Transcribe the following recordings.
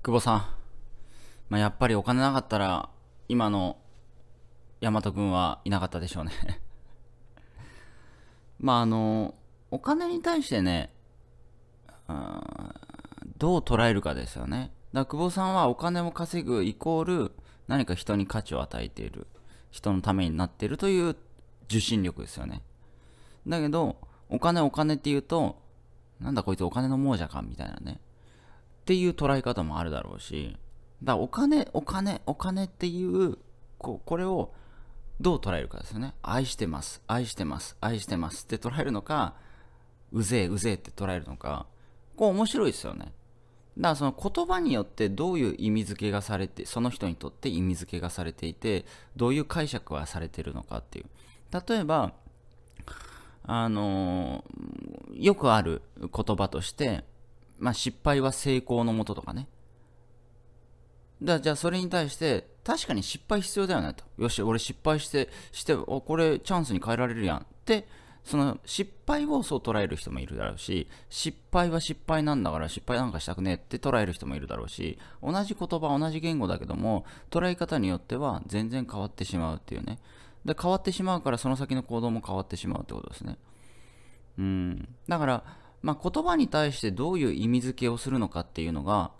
久保さん、まあ、やっぱりお金なかったら、今の大和君はいなかったでしょうね まああの、お金に対してね、どう捉えるかですよね。だ久保さんはお金を稼ぐイコール何か人に価値を与えている。人のためになっているという受信力ですよね。だけど、お金お金って言うと、なんだこいつお金の亡者かみたいなね。っていう捉え方もあるだろうし、だお金、お金、お金っていうこ、これをどう捉えるかですよね。愛してます、愛してます、愛してますって捉えるのか、うぜえ、うぜえって捉えるのか、こう面白いですよね。だからその言葉によってどういう意味付けがされて、その人にとって意味付けがされていて、どういう解釈はされてるのかっていう。例えば、あのー、よくある言葉として、まあ、失敗は成功のもととかね。だじゃあそれに対して、確かに失敗必要だよねと。よし、俺失敗して、してお、これチャンスに変えられるやんって、その失敗をそう捉える人もいるだろうし、失敗は失敗なんだから失敗なんかしたくねえって捉える人もいるだろうし、同じ言葉、同じ言語だけども、捉え方によっては全然変わってしまうっていうね。で変わってしまうからその先の行動も変わってしまうってことですね。うん。だから、まあ、言葉に対してどういう意味付けをするのかっていうのが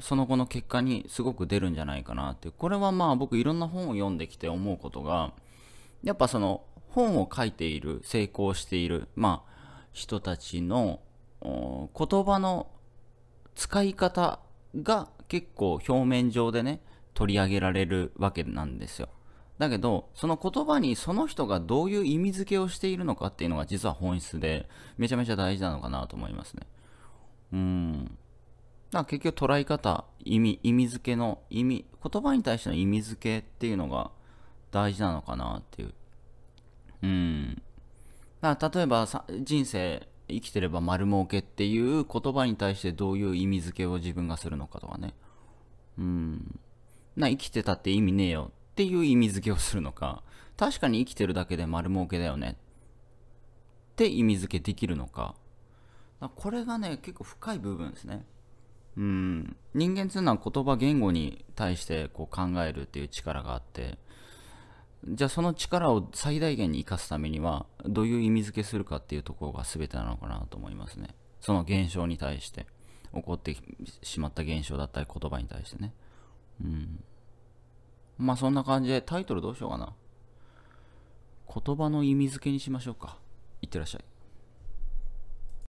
その後の結果にすごく出るんじゃないかなってこれはまあ僕いろんな本を読んできて思うことがやっぱその本を書いている成功している、まあ、人たちの言葉の使い方が結構表面上でね取り上げられるわけなんですよ。だけど、その言葉にその人がどういう意味付けをしているのかっていうのが実は本質で、めちゃめちゃ大事なのかなと思いますね。うん。だから結局捉え方、意味、意味付けの、意味、言葉に対しての意味付けっていうのが大事なのかなっていう。うん。だ例えばさ、人生、生きてれば丸儲けっていう言葉に対してどういう意味付けを自分がするのかとかね。うん。な、生きてたって意味ねえよっていう意味付けをするのか、確かに生きてるだけで丸儲けだよねって意味付けできるのか、かこれがね、結構深い部分ですね。うん、人間っていうのは言葉言語に対してこう考えるっていう力があってじゃあその力を最大限に生かすためにはどういう意味付けするかっていうところが全てなのかなと思いますねその現象に対して起こってしまった現象だったり言葉に対してねうんまあそんな感じでタイトルどうしようかな。言葉の意味付けにしましょうか。いってらっしゃい。